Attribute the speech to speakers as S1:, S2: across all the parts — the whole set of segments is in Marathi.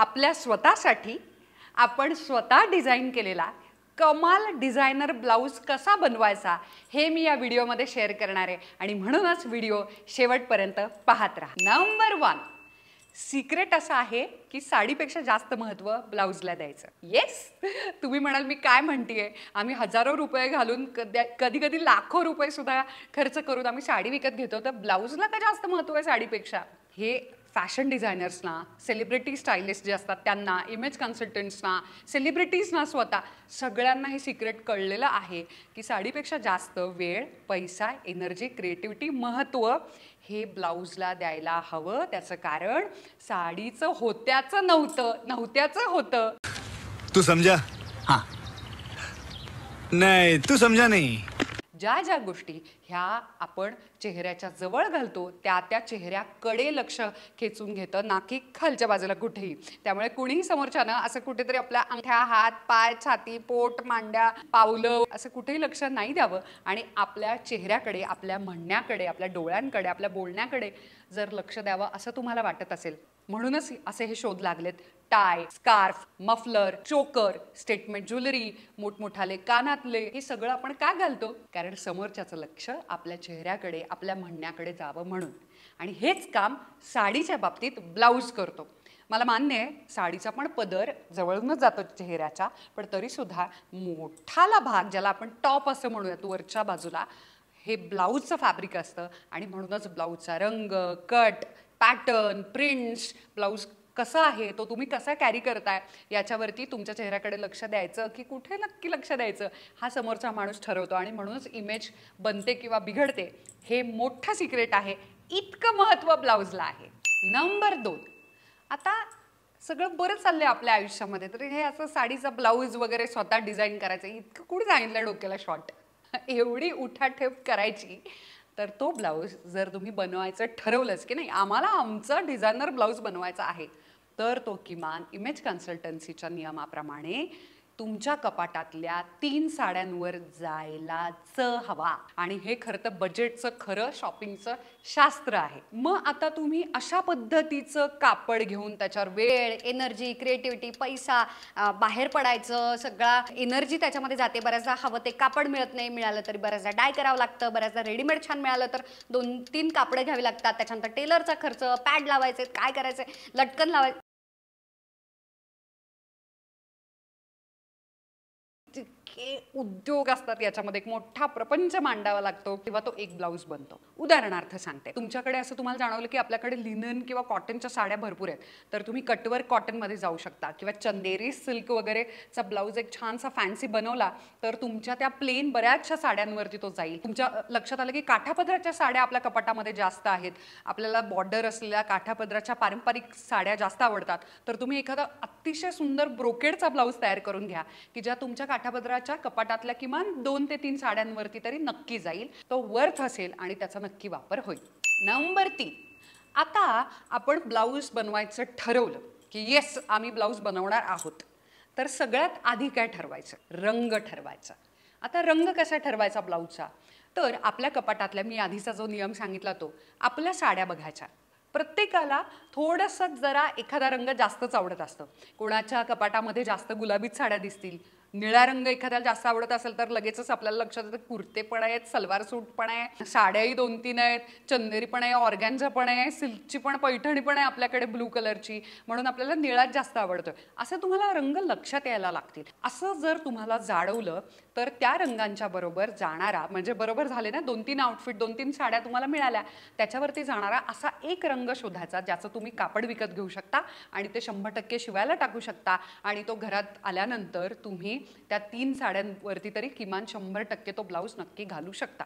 S1: आपल्या स्वतःसाठी आपण स्वतः डिझाईन केलेला कमाल डिझायनर ब्लाऊज कसा बनवायचा हे मी या व्हिडिओमध्ये शेअर करणार आहे आणि म्हणूनच व्हिडिओ शेवटपर्यंत पाहत राहा नंबर वन सिक्रेट असं आहे की साडीपेक्षा जास्त महत्त्व ब्लाऊजला द्यायचं येस तुम्ही म्हणाल मी काय म्हणते आम्ही हजारो रुपये घालून कधी कधी कधी लाखो रुपयेसुद्धा खर्च करून आम्ही साडी विकत घेतो तर ब्लाऊजला का जास्त महत्त्व आहे साडीपेक्षा हे फॅशन डिझायनर्सना सेलिब्रिटी स्टायलिस्ट जे असतात त्यांना इमेज कन्सल्टंट्सना सेलिब्रिटीजना स्वतः सगळ्यांना हे सिक्रेट कळलेलं आहे की साडीपेक्षा जास्त वेळ पैसा एनर्जी क्रिएटिव्हिटी महत्त्व हे ब्लाऊजला द्यायला हवं त्याचं कारण साडीचं होत्याचं नव्हतं नव्हत्याचं होतं तू समजा हां नाही तू समजा नाही ज्या ज्या गोष्टी ह्या आपण चेहऱ्याच्या जवळ घालतो त्या त्या चेहऱ्याकडे लक्ष खेचून घेतं नाकी खालच्या बाजूला कुठेही त्यामुळे कुणीही समोरच्यानं असं कुठेतरी आपल्या अंगठ्या हात पाय छाती पोट मांड्या पावलं असं कुठेही लक्ष नाही द्यावं आणि आपल्या चेहऱ्याकडे आपल्या म्हणण्याकडे आपल्या डोळ्यांकडे आपल्या बोलण्याकडे जर लक्ष द्यावं असं तुम्हाला वाटत असेल म्हणूनच असे हे शोध लागलेत tie scarf muffler choker statement jewellery मोठमोठाले कानातले हे सगळं आपण का घालतो कारण समोरच्याचं लक्ष आपल्या चेहऱ्याकडे आपल्या म्हणण्याकडे जावं म्हणून आणि हेच काम साडीच्या बाबतीत ब्लाऊज करतो मला मान्य आहे साडीचा पण पदर जवळूनच जातो चेहऱ्याचा पण तरीसुद्धा मोठाला भाग ज्याला आपण टॉप असं म्हणूयात वरच्या बाजूला हे ब्लाऊजचं फॅब्रिक असतं आणि म्हणूनच ब्लाऊजचा रंग कट पॅटर्न प्रिंट्स ब्लाऊज कसा आहे तो तुम्ही कसा कॅरी करताय याच्यावरती तुमच्या चेहऱ्याकडे लक्ष द्यायचं की कुठे नक्की लक्ष द्यायचं हा समोरचा माणूस ठरवतो आणि म्हणूनच इमेज बनते किंवा बिघडते हे मोठं सिक्रेट आहे इतकं महत्त्व ब्लाऊजला आहे नंबर दोन आता सगळं बरं चाललंय आपल्या आयुष्यामध्ये तर हे असं साडीचा ब्लाऊज वगैरे स्वतः डिझाईन करायचं इतकं कुठे सांगितलं डोक्याला शॉर्ट एवढी उठाठेप करायची तर तो ब्लाऊज जर तुम्ही बनवायचं ठरवलंच की नाही आम्हाला आमचा डिझायनर ब्लाऊज बनवायचा आहे तर तो किमान इमेज कन्सल्टन्सीच्या नियमाप्रमाणे तुमच्या कपाटातल्या तीन साड्यांवर जायलाच हवा आणि हे खरं तर बजेटचं खरं शॉपिंगचं शास्त्र आहे मग आता तुम्ही अशा पद्धतीचं कापड घेऊन त्याच्यावर वेळ एनर्जी क्रिएटिव्हिटी पैसा बाहेर पडायचं सगळा एनर्जी त्याच्यामध्ये जाते बऱ्याचदा हवं ते कापड मिळत नाही मिळालं तरी बऱ्याचदा डाय करावं लागतं बऱ्याचदा रेडीमेड छान मिळालं तर दोन तीन कापडे घ्यावी लागतात त्याच्यानंतर टेलरचा खर्च पॅड लावायचे काय करायचे लटकन लावायचं इतके उद्योग असतात याच्यामध्ये एक मोठा प्रपंच मांडावा लागतो किंवा तो एक ब्लाऊज बनतो उदाहरणार्थ सांगते तुमच्याकडे असं तुम्हाला जाणवलं की आपल्याकडे लिनन किंवा कॉटनच्या साड्या भरपूर आहेत तर तुम्ही कटवर कॉटनमध्ये जाऊ शकता किंवा चंदेरी सिल्क वगैरेचा ब्लाऊज एक छानसा फॅन्सी बनवला तर तुमच्या त्या प्लेन बऱ्याचशा साड्यांवरती तो जाईल तुमच्या लक्षात आलं की काठापदराच्या साड्या आपल्या कपाटामध्ये जास्त आहेत आपल्याला बॉर्डर असलेल्या काठापदराच्या पारंपरिक साड्या जास्त आवडतात तर तुम्ही एखादा अतिशय सुंदर ब्रोकेडचा ब्लाऊज तयार करून घ्या की ज्या तुमच्या काठापदराच्या कपाटातल्या किमान दोन ते तीन साड्यांवरती तरी नक्की जाईल तो वर्थ असेल आणि त्याचा नक्की वापर होईल नंबर तीन आता आपण ब्लाऊज बनवायचं ठरवलं की येस आम्ही ब्लाऊज बनवणार आहोत तर सगळ्यात आधी काय ठरवायचं रंग ठरवायचा आता रंग कसा ठरवायचा ब्लाऊजचा तर आपल्या कपाटातल्या मी आधीचा जो नियम सांगितला तो आपल्या साड्या बघायच्या प्रत्येकाला थोडंसं जरा एखादा रंग जास्तच आवडत असतं कोणाच्या कपाटामध्ये जास्त गुलाबीच साड्या दिसतील निळा रंग एखाद्याला जास्त आवडत असेल तर लगेचच आपल्याला लक्षात येतं कुर्ते पण आहेत सलवार सूट पण आहे साड्याही दोन तीन आहेत चंदेरी पण आहे ऑर्गॅनचा पण आहे सिल्कची पण पैठणी पण आहे आपल्याकडे ब्लू कलरची म्हणून आपल्याला निळाच जास्त आवडतोय असं तुम्हाला रंग लक्षात यायला लागतील असं जर तुम्हाला जाणवलं तर त्या रंगांच्या बरोबर जाणारा म्हणजे बरोबर झाले ना दोन तीन आउटफिट दोन तीन साड्या तुम्हाला मिळाल्या त्याच्यावरती जाणारा असा एक रंग शोधायचा ज्याचं तुम्ही कापड विकत घेऊ शकता आणि ते शंभर टक्के शिवायला टाकू शकता आणि तो घरात आल्यानंतर तुम्ही त्या तीन साड्यांवरती तरी किमान शंभर टक्के तो ब्लाऊज नक्की घालू शकता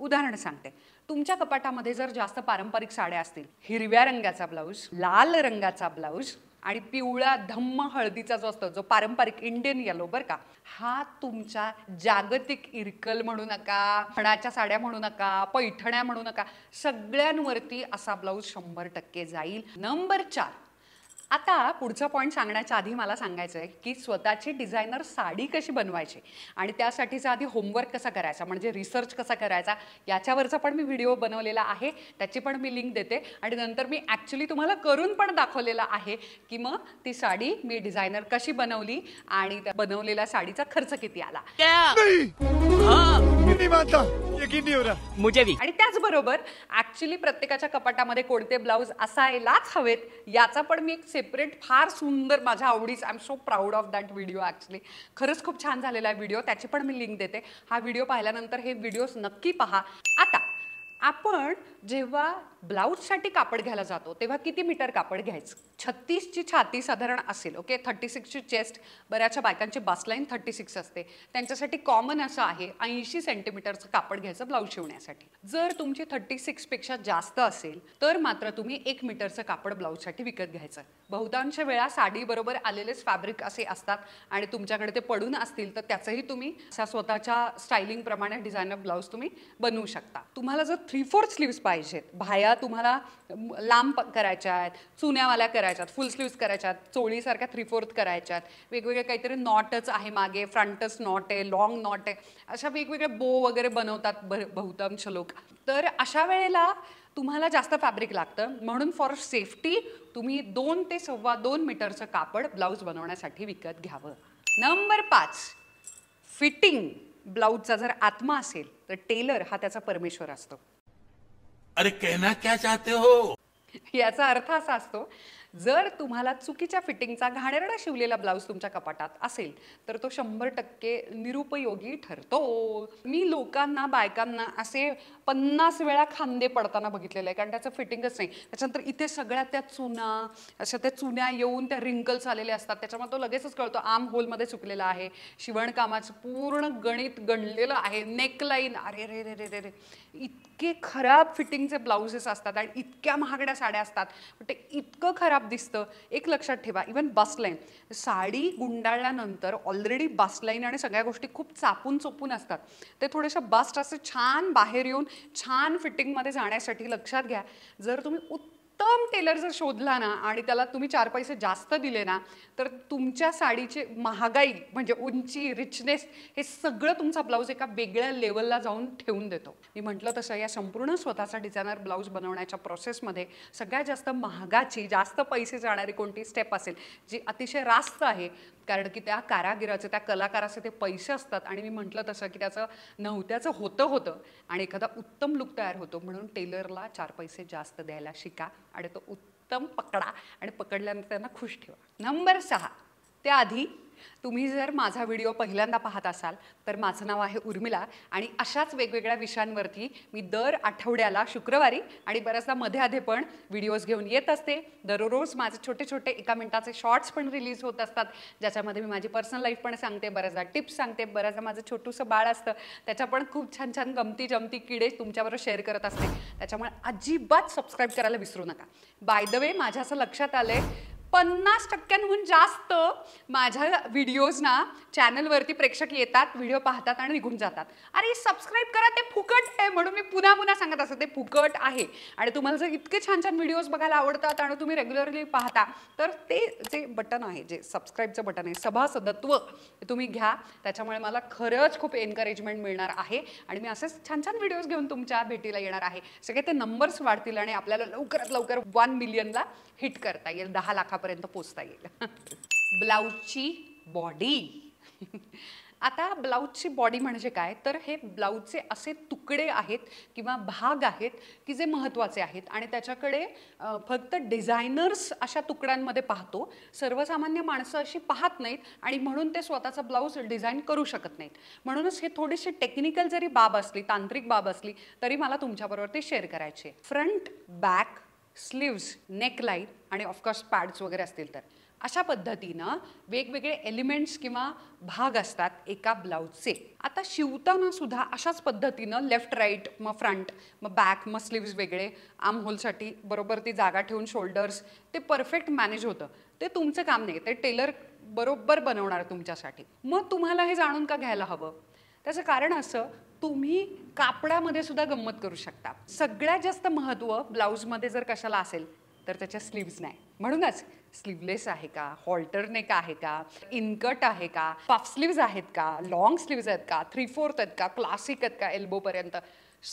S1: उदाहरण सांगते तुमच्या कपाटामध्ये जर जास्त पारंपरिक साड्या असतील हिरव्या रंगाचा ब्लाऊज लाल रंगाचा ब्लाऊज आणि पिवळा धम्म हळदीचा जो असतो जो पारंपरिक इंडियन येलो बरं का हा तुमच्या जागतिक इरकल म्हणू नका फणाच्या साड्या म्हणू नका पैठण्या म्हणू नका सगळ्यांवरती असा ब्लाऊज शंभर टक्के जाईल नंबर चार आता पुढचा पॉईंट सांगण्याच्या आधी मला सांगायचं आहे की स्वतःची डिझायनर साडी कशी बनवायची आणि त्यासाठीचा आधी होमवर्क कसा करायचा म्हणजे रिसर्च कसा करायचा याच्यावरचा पण मी व्हिडिओ बनवलेला आहे त्याची पण मी लिंक देते आणि नंतर मी ॲक्च्युली तुम्हाला करून पण दाखवलेलं आहे की मग ती साडी मी डिझायनर कशी बनवली आणि त्या बनवलेल्या साडीचा खर्च किती आला आणि त्याचबरोबर ऍक्च्युली प्रत्येकाच्या कपाटामध्ये कोणते ब्लाऊज असायलाच हवेत याचा पण मी एक सेपरेट फार सुंदर माझ्या आवडीच I am so proud of that video actually खरंच खूप छान झालेला आहे व्हिडिओ त्याची पण मी लिंक देते हा व्हिडिओ पाहिल्यानंतर हे व्हिडिओज नक्की पहा आता आपण जेव्हा ब्लाऊजसाठी कापड घ्यायला जातो तेव्हा किती मीटर कापड घ्यायचं छत्तीसची छाती साधारण असेल ओके थर्टी सिक्सची चेस्ट बऱ्याचशा बायकांची बासलाईन थर्टी सिक्स असते त्यांच्यासाठी कॉमन असं आहे ऐंशी सेंटीमीटरचं कापड घ्यायचं ब्लाऊज शिवण्यासाठी जर तुमची थर्टी सिक्सपेक्षा जास्त असेल तर मात्र तुम्ही एक मीटरचं कापड ब्लाऊजसाठी विकत घ्यायचं बहुतांश वेळा साडीबरोबर आलेलेच फॅब्रिक असे असतात आणि तुमच्याकडे ते पडून असतील तर त्याचंही तुम्ही अशा स्वतःच्या स्टायलिंगप्रमाणे डिझायनर ब्लाऊज तुम्ही बनवू शकता तुम्हाला जर थ्री फोर स्लीव्स पाहिजेत बाहेर तुम्हाला लांब करायच्या आहेत चुन्यावाल्या करायच्यात फुल स्लीव्स करायच्यात चोळीसारख्या थ्री फोर्थ करायच्यात वेगवेगळ्या काहीतरी नॉटच आहे मागे फ्रंटच नॉट आहे लॉंग नॉट आहे अशा वेगवेगळ्या बो वगैरे बनवतात बहुतांश लोक तर अशा वेळेला तुम्हाला जास्त फॅब्रिक लागतं म्हणून फॉर सेफ्टी तुम्ही दोन ते सव्वा दोन मीटरचं कापड ब्लाऊज बनवण्यासाठी विकत घ्यावं नंबर पाच फिटिंग ब्लाऊजचा जर आत्मा असेल तर टेलर हा त्याचा परमेश्वर असतो अरे कहना क्या चाहते हो याचा अर्थ असा असतो जर तुम्हाला चुकीच्या फिटिंगचा घाणेरडा शिवलेला ब्लाऊज तुमच्या कपाटात असेल तर तो शंभर टक्के निरुपयोगी ठरतो मी लोकांना बायकांना असे पन्नास वेळा खांदे पडताना बघितलेलं आहे कारण त्याचं फिटिंगच नाही त्याच्यानंतर इथे सगळ्या त्या चुना अशा त्या चुन्या येऊन त्या रिंकल्स आलेल्या असतात त्याच्यामुळे तो लगेचच कळतो आम होलमध्ये चुकलेला आहे शिवणकामाचं पूर्ण गणित गणलेलं आहे नेकलाईन अरे रे रे रे रे रे इतके खराब फिटिंगचे ब्लाउजेस असतात आणि इतक्या महागड्या साड्या असतात ते इतकं खराब दिसतं एक लक्षात ठेवा इवन बसलाईन साडी गुंडाळल्यानंतर ऑलरेडी बसलाईन आणि सगळ्या गोष्टी खूप चापून चोपून असतात ते थोडेशा बस्ट असं छान बाहेर येऊन छान फिटिंगमध्ये जाण्यासाठी लक्षात घ्या जर तुम्ही उत्तम टेलर जर शोधला ना आणि त्याला तुम्ही चार पैसे जास्त दिले ना तर तुमच्या साडीचे महागाई म्हणजे उंची रिचनेस हे सगळं तुमचा ब्लाऊज एका वेगळ्या लेवलला जाऊन ठेवून देतो मी म्हटलं तसं या संपूर्ण स्वतःचा डिझायनर ब्लाऊज बनवण्याच्या प्रोसेसमध्ये सगळ्यात जास्त महागाची जास्त पैसे जाणारी कोणती स्टेप असेल जी अतिशय रास्त आहे कारण की त्या कारागिराचं त्या कलाकाराचे ते पैसे असतात आणि मी म्हटलं तसं की त्याचं नव्हत्याचं होतं होतं आणि एखादा उत्तम लुक तयार होतो म्हणून टेलरला चार पैसे जास्त द्यायला शिका आणि तो उत्तम पकडा आणि पकडल्यानंतर त्यांना खुश ठेवा नंबर सहा त्याआधी तुम्ही जर माझा व्हिडिओ पहिल्यांदा पाहत असाल तर माझं नाव आहे उर्मिला आणि अशाच वेगवेगळ्या विषयांवरती मी दर आठवड्याला शुक्रवारी आणि बऱ्याचदा मध्ये आधे पण व्हिडिओज घेऊन येत असते दररोज माझे छोटे छोटे एका मिनिटाचे शॉर्ट्स पण रिलीज होत असतात ज्याच्यामध्ये मी माझी पर्सनल लाईफ पण सांगते बऱ्याचदा टिप्स सांगते बऱ्याचदा माझं छोटूसं बाळ असतं त्याच्या पण खूप छान छान गमती जमती किडे तुमच्याबरोबर शेअर करत असते त्याच्यामुळे अजिबात सबस्क्राईब करायला विसरू नका बाय द वे माझ्या असं लक्षात आलं पन्नास टक्क्यांहून जास्त माझ्या व्हिडिओजना चॅनलवरती प्रेक्षक येतात व्हिडिओ पाहतात आणि निघून जातात अरे सबस्क्राईब करा ते फुकट आहे म्हणून मी पुन्हा पुन्हा सांगत असं ते फुकट आहे आणि तुम्हाला जर इतके छान छान व्हिडिओज बघायला आवडतात आणि तुम्ही रेग्युलरली पाहता तर ते जे बटन आहे जे सबस्क्राईबचं बटन आहे सभासदत्व तुम्ही घ्या त्याच्यामुळे मला खरंच खूप एनकरेजमेंट मिळणार आहे आणि मी असेच छान छान व्हिडिओज घेऊन तुमच्या भेटीला येणार आहे सगळे ते नंबर्स वाढतील आणि आपल्याला लवकरात लवकर वन मिलियनला हिट करता येईल दहा लाखा पोचता येईल ब्लाऊजची बॉडी आता ब्लाऊजची बॉडी म्हणजे काय तर हे ब्लाऊजचे असे तुकडे आहेत किंवा भाग आहेत की जे महत्त्वाचे आहेत आणि त्याच्याकडे फक्त डिझायनर्स अशा तुकड्यांमध्ये पाहतो सर्वसामान्य माणसं अशी पाहत नाहीत आणि म्हणून ते स्वतःचा ब्लाऊज डिझाईन करू शकत नाहीत म्हणूनच हे थोडीशी टेक्निकल जरी बाब असली तांत्रिक बाब असली तरी मला तुमच्याबरोबर ते शेअर करायचे फ्रंट बॅक स्लीव्स नेकलाईन आणि ऑफकोर्स पॅड्स वगैरे असतील तर अशा पद्धतीनं वेगवेगळे एलिमेंट्स किंवा भाग असतात एका ब्लाऊजचे आता शिवताना सुद्धा अशाच पद्धतीनं लेफ्ट राईट मग फ्रंट मग बॅक मग स्लीव्स वेगळे होलसाठी बरोबर ती जागा ठेवून शोल्डर्स ते परफेक्ट मॅनेज होतं ते तुमचं काम नाही ते टेलर बरोबर बनवणार तुमच्यासाठी मग तुम्हाला हे जाणून का घ्यायला हवं त्याचं कारण असं तुम्ही कापडामध्ये सुद्धा गंमत करू शकता सगळ्यात जास्त महत्त्व ब्लाऊजमध्ये जर कशाला असेल तर त्याच्या स्लीव्ज नाही म्हणूनच स्लीव्हलेस आहे का हॉल्टरनेक आहे का इनकट आहे का पफ स्लीव्ज आहेत का लॉंग स्लीव्ज आहेत का थ्री फोर्थ आहेत का क्लासिक आहेत का एल्बोपर्यंत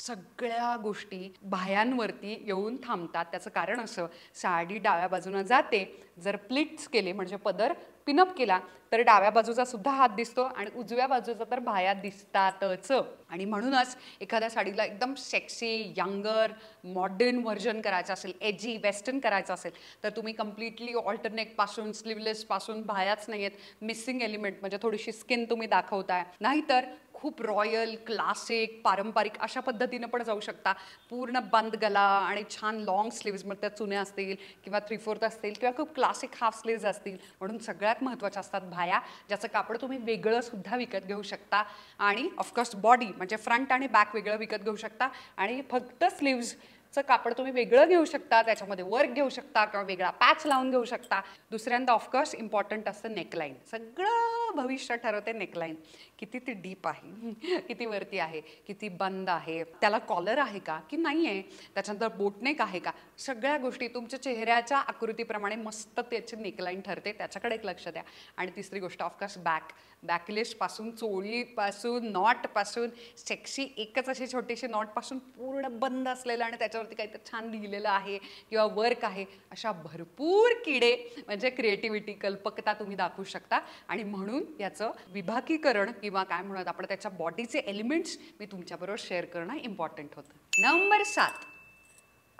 S1: सगळ्या गोष्टी बाह्यांवरती येऊन थांबतात त्याचं कारण असं साडी डाव्या बाजूनं जाते जर प्लिट्स केले म्हणजे पदर पिनअप केला तर डाव्या बाजूचा सुद्धा हात दिसतो आणि उजव्या बाजूचा तर भाया दिसतातच आणि म्हणूनच एखाद्या साडीला एकदम सेक्सी यंगर मॉडर्न व्हर्जन करायचं असेल एजी वेस्टर्न करायचं असेल तर तुम्ही कम्प्लिटली पासून स्लीव्हलेस पासून नाही आहेत मिसिंग एलिमेंट म्हणजे थोडीशी स्किन तुम्ही दाखवताय नाहीतर खूप रॉयल क्लासिक पारंपरिक अशा पद्धतीनं पण जाऊ शकता पूर्ण बंद गला आणि छान लॉंग स्लीव्ज मग त्या चुन्या असतील किंवा थ्री फोर्थ असतील किंवा खूप क्लासिक हाफ स्लीव्ज असतील म्हणून सगळ्यात महत्त्वाच्या असतात भाया ज्याचं कापड तुम्ही वेगळं सुद्धा विकत घेऊ शकता आणि ऑफकोर्स बॉडी म्हणजे फ्रंट आणि बॅक वेगळं विकत घेऊ शकता आणि फक्त स्लीव्ज चं कापड तुम्ही वेगळं घेऊ शकता त्याच्यामध्ये वर्क घेऊ शकता किंवा वेगळा पॅच लावून घेऊ शकता दुसऱ्यांदा ऑफकोर्स इम्पॉर्टंट असतं नेकलाईन सगळं भविष्य ठरवते नेकलाईन किती ती डीप आहे किती वरती आहे किती बंद आहे त्याला कॉलर आहे का की नाही आहे त्याच्यानंतर बोटनेक आहे का सगळ्या गोष्टी तुमच्या चेहऱ्याच्या आकृतीप्रमाणे मस्त त्याची नेकलाईन ठरते त्याच्याकडे एक लक्ष द्या आणि तिसरी गोष्ट ऑफकोर्स बॅक बॅकलेशपासून चोळीपासून नॉटपासून सेक्सी एकच अशी छोटीशी नॉटपासून पूर्ण बंद असलेलं आणि त्याच्या त्याच्यावरती काहीतरी छान लिहिलेलं आहे किंवा वर्क आहे अशा भरपूर किडे म्हणजे क्रिएटिव्हिटी कल्पकता तुम्ही दाखवू शकता आणि म्हणून याचं विभागीकरण किंवा काय म्हणत आपण त्याच्या बॉडीचे एलिमेंट्स मी तुमच्याबरोबर शेअर करणं इम्पॉर्टंट होतं नंबर सात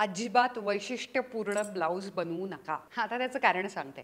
S1: अजिबात वैशिष्ट्यपूर्ण ब्लाऊज बनवू नका आता त्याचं कारण सांगते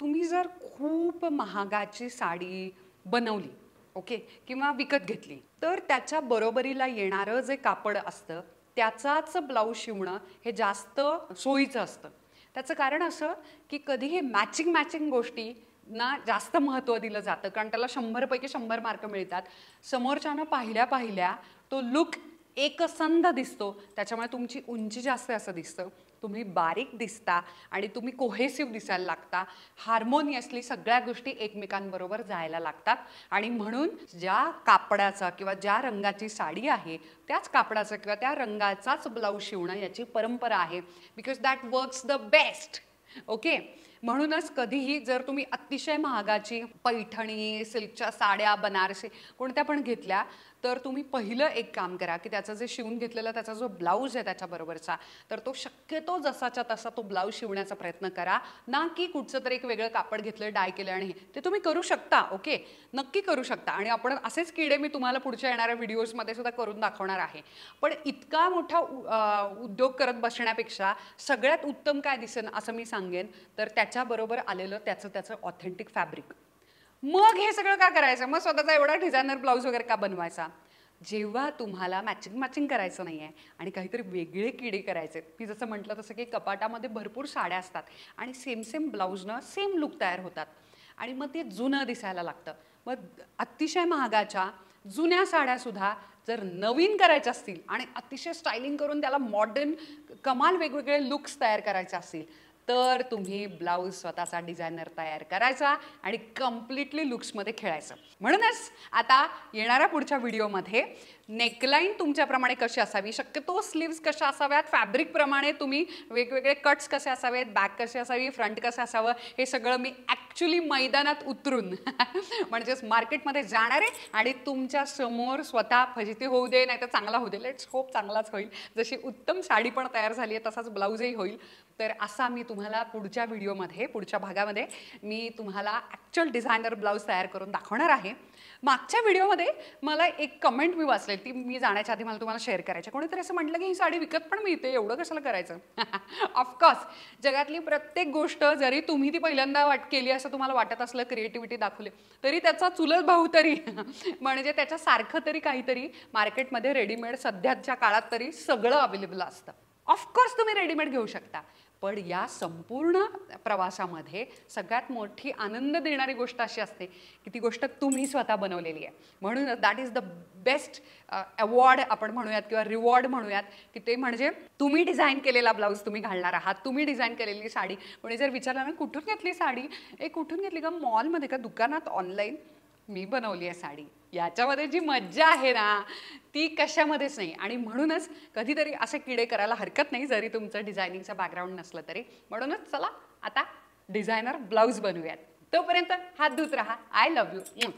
S1: तुम्ही जर खूप महागाची साडी बनवली ओके किंवा विकत घेतली तर त्याच्या बरोबरीला येणारं जे कापड असतं त्याचाच ब्लाऊज शिवणं हे जास्त सोयीचं असतं त्याचं कारण असं की कधीही मॅचिंग मॅचिंग गोष्टी ना जास्त महत्त्व दिलं जातं कारण त्याला शंभरपैकी शंभर मार्क मिळतात समोरच्यानं पाहिल्या पाहिल्या तो लुक एकसंध दिसतो त्याच्यामुळे तुमची उंची जास्त असं दिसतं तुम्ही बारीक दिसता आणि तुम्ही कोहेसिव्ह दिसायला लागता हार्मोनियसली सगळ्या गोष्टी एकमेकांबरोबर जायला लागतात आणि म्हणून ज्या कापडाचा किंवा ज्या रंगाची साडी आहे त्याच कापडाचा किंवा त्या रंगाचाच ब्लाऊज शिवणं याची परंपरा आहे because that works the best okay म्हणूनच कधीही जर तुम्ही अतिशय महागाची पैठणी सिल्कच्या साड्या बनारसी कोणत्या पण घेतल्या तर तुम्ही पहिलं एक काम करा की त्याचं जे शिवून घेतलेला त्याचा जो ब्लाऊज आहे त्याच्याबरोबरचा तर तो शक्यतो जसाच्या तसा तो ब्लाऊज शिवण्याचा प्रयत्न करा ना की कुठचं तर एक वेगळं कापड घेतलं डाय केलं आणि ते तुम्ही करू शकता ओके नक्की करू शकता आणि आपण असेच किडे मी तुम्हाला पुढच्या येणाऱ्या व्हिडिओजमध्ये सुद्धा करून दाखवणार आहे पण इतका मोठा उद्योग करत बसण्यापेक्षा सगळ्यात उत्तम काय दिसेल असं मी सांगेन तर त्याच्याबरोबर आलेलं त्याचं त्याचं ऑथेंटिक फॅब्रिक मग हे सगळं का करायचं मग स्वतःचा एवढा डिझायनर ब्लाऊज वगैरे का बनवायचा जेव्हा तुम्हाला मॅचिंग मॅचिंग करायचं नाही आहे आणि काहीतरी वेगळे किडे करायचे मी जसं म्हटलं तसं की कपाटामध्ये भरपूर साड्या असतात आणि सेम सेम ब्लाऊजनं सेम लुक तयार होतात आणि मग ते जुनं दिसायला लागतं मग अतिशय महागाच्या जुन्या साड्यासुद्धा जर नवीन करायच्या असतील आणि अतिशय स्टायलिंग करून त्याला मॉडर्न कमाल वेगवेगळे लुक्स तयार करायचे असतील तर तुम्ही ब्लाऊज स्वतःचा डिझायनर तयार करायचा आणि कम्प्लिटली लुक्समध्ये खेळायचं म्हणूनच आता येणाऱ्या पुढच्या व्हिडिओमध्ये नेकलाईन तुमच्याप्रमाणे कशी असावी शक्यतो स्लीव्स कशा असाव्यात फॅब्रिकप्रमाणे तुम्ही वेगवेगळे कट्स कसे असावेत बॅक कसे असावी फ्रंट कसं असावं हे सगळं मी ॲक्च्युली मैदानात उतरून म्हणजेच मार्केटमध्ये जाणार आहे आणि तुमच्या समोर स्वतः फजिती होऊ दे नाही तर चांगला होऊ दे लेट्स होप चांगलाच होईल जशी उत्तम साडी पण तयार झाली आहे तसाच ब्लाऊजही होईल तर असा मी तुम्हाला पुढच्या व्हिडिओमध्ये पुढच्या भागामध्ये मी तुम्हाला ॲक्च्युअल डिझायनर ब्लाऊज तयार करून दाखवणार आहे मागच्या व्हिडिओमध्ये मला एक कमेंट मी वाचले ती मी जाण्याच्या आधी मला तुम्हाला शेअर करायची कोणीतरी असं म्हटलं की ही साडी विकत पण मिळते एवढं कशाला करायचं ऑफकोर्स जगातली प्रत्येक गोष्ट जरी तुम्ही ती पहिल्यांदा वाट केली असं तुम्हाला वाटत असलं क्रिएटिव्हिटी दाखवली तरी त्याचा चुलत भाऊ तरी म्हणजे त्याच्यासारखं तरी काहीतरी मार्केटमध्ये रेडीमेड सध्याच्या काळात तरी सगळं अवेलेबल असतं ऑफकोर्स तुम्ही रेडीमेड घेऊ शकता पण या संपूर्ण प्रवासामध्ये सगळ्यात मोठी आनंद देणारी गोष्ट अशी असते की ती गोष्ट तुम्ही स्वतः बनवलेली आहे म्हणून that is the best award आपण म्हणूयात किंवा रिवॉर्ड म्हणूयात की ते म्हणजे तुम्ही डिझाईन केलेला ब्लाऊज तुम्ही घालणार आहात तुम्ही डिझाईन केलेली साडी म्हणजे जर विचारलं ना कुठून घेतली साडी ए कुठून घेतली का मॉलमध्ये का दुकानात ऑनलाईन मी बनवली आहे साडी याच्यामध्ये जी मज्जा आहे ना ती कशामध्येच नाही आणि म्हणूनच कधीतरी असे किडे करायला हरकत नाही जरी तुमचं डिझायनिंगचं बॅकग्राऊंड नसलं तरी म्हणूनच चला आता डिझायनर ब्लाऊज बनवूयात तोपर्यंत हात धुत राहा आय लव्ह यू